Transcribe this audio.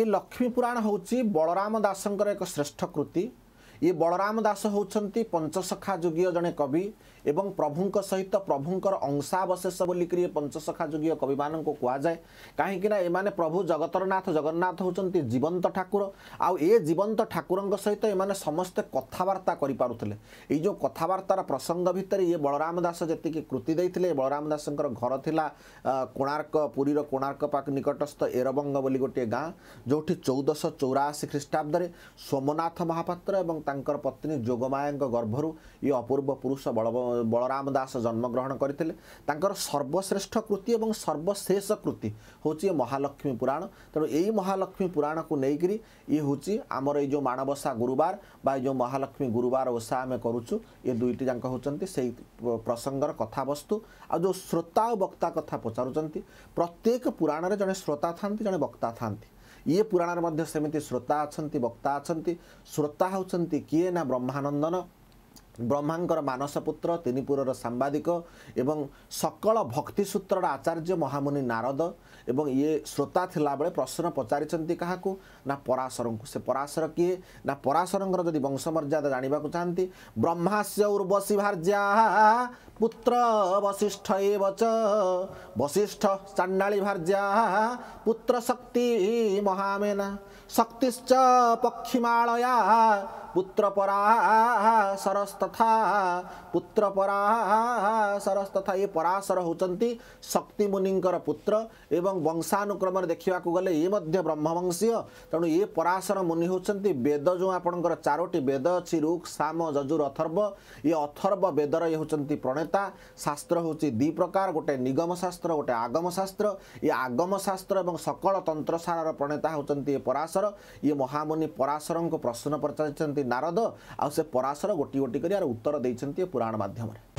ଏ ଲକ୍ଷ୍ମୀ ପୁରାଣ ହେଉଛି ବଳରାମ ଦାସଙ୍କର ଏକ ଶ୍ରେଷ୍ଠ କୃତି ଇଏ ବଳରାମ ଦାସ ହେଉଛନ୍ତି ପଞ୍ଚସଖା ଯୁଗୀୟ ଜଣେ କବି ଏବଂ ପ୍ରଭୁଙ୍କ ସହିତ ପ୍ରଭୁଙ୍କର ଅଂଶାବଶେଷ ବୋଲିକରି ଏ ପଞ୍ଚସଖା ଯୁଗୀୟ କବିମାନଙ୍କୁ କୁହାଯାଏ କାହିଁକିନା ଏମାନେ ପ୍ରଭୁ ଜଗତରନାଥ ଜଗନ୍ନାଥ ହେଉଛନ୍ତି ଜୀବନ୍ତ ଠାକୁର ଆଉ ଏ ଜୀବନ୍ତ ଠାକୁରଙ୍କ ସହିତ ଏମାନେ ସମସ୍ତେ କଥାବାର୍ତ୍ତା କରିପାରୁଥିଲେ ଏଇ ଯେଉଁ କଥାବାର୍ତ୍ତାର ପ୍ରସଙ୍ଗ ଭିତରେ ଇଏ ବଳରାମ ଦାସ ଯେତିକି କୃତି ଦେଇଥିଲେ ବଳରାମ ଦାସଙ୍କର ଘର ଥିଲା କୋଣାର୍କ ପୁରୀର କୋଣାର୍କ ପାଖ ନିକଟସ୍ଥ ଏରବଙ୍ଗ ବୋଲି ଗୋଟିଏ ଗାଁ ଯେଉଁଠି ଚଉଦଶହ ଚଉରାଅଶୀ ଖ୍ରୀଷ୍ଟାବ୍ଦରେ ସୋମନାଥ ମହାପାତ୍ର ଏବଂ पत्नी जगमया गर्भरु य अपूर्व पुरुष बल बलरमास जन्मग्रहण गरि सर्वश्रेष्ठ कृति एवं सर्वश्रेष्ठ कृति हौ चाहिँ महालक्ष्मी पुराण तर यही महालक्ष्मी पुराणको जो मानवसा गुरुवार जो महालक्ष्मी गुरुवार ओसाा ए दुईटा जाँक हौ प्रसङ्ग र कथावस्तु जो श्रोता वक्ता कथा पचास प्रत्येक पुराणले जने श्रोता थाहा जने वक्ता थाहा ଇଏ ପୁରାଣରେ ମଧ୍ୟ ସେମିତି ଶ୍ରୋତା ଅଛନ୍ତି ବକ୍ତା ଅଛନ୍ତି ଶ୍ରୋତା ହେଉଛନ୍ତି କିଏ ନା ବ୍ରହ୍ମାନନ୍ଦନ ବ୍ରହ୍ମାଙ୍କର ମାନସପୁତ୍ର ତିନିପୁରର ସାମ୍ବାଦିକ ଏବଂ ସକଳ ଭକ୍ତିସୂତ୍ରର ଆଚାର୍ଯ୍ୟ ମହାମୁନି ନାରଦ ଏବଂ ଇଏ ଶ୍ରୋତା ଥିଲାବେଳେ ପ୍ରଶ୍ନ ପଚାରିଛନ୍ତି କାହାକୁ ନା ପରାଶରଙ୍କୁ ସେ ପରାଶର କିଏ ନା ପରାଶରଙ୍କର ଯଦି ବଂଶମର୍ଯ୍ୟାଦା ଜାଣିବାକୁ ଚାହାନ୍ତି ବ୍ରହ୍ମାସ୍ୟ ଉର୍ବଶୀ ଭାର୍ଯ୍ୟା ପୁତ୍ର ବଶିଷ୍ଠ ଏ ବଚ ବଶିଷ୍ଠ ଚାଣ୍ଡାଳୀ ଭାର୍ଯ୍ୟା ପୁତ୍ର ଶକ୍ତି ମହାମେନା ଶକ୍ତିଶ୍ଚ ପକ୍ଷୀମାଳୟା पुत्र परा सरस तथा पुत्र परा सरस तथा ये पराशर पुत्र एवं वंशानुक्रम ये तेणु ये पराशर मुनि वेद जो आपण्ड चारोटी वेद अच्छी रुख साम जजुर अथर्व ये अथर्व बेदर प्रणेता शास्त्र हूँ दि प्रकार गोटे निगम शास्त्र गोटे आगम शास्त्र ये आगम शास्त्र सकल तन्त्र प्रणेता ये पराशर ये महामुनि को प्रश्न पचार ନାରଦ ଆଉ ସେ ପରାଶର ଗୋଟି ଗୋଟି କରି ଆର ଉତ୍ତର ଦେଇଛନ୍ତି ପୁରାଣ ମାଧ୍ୟମରେ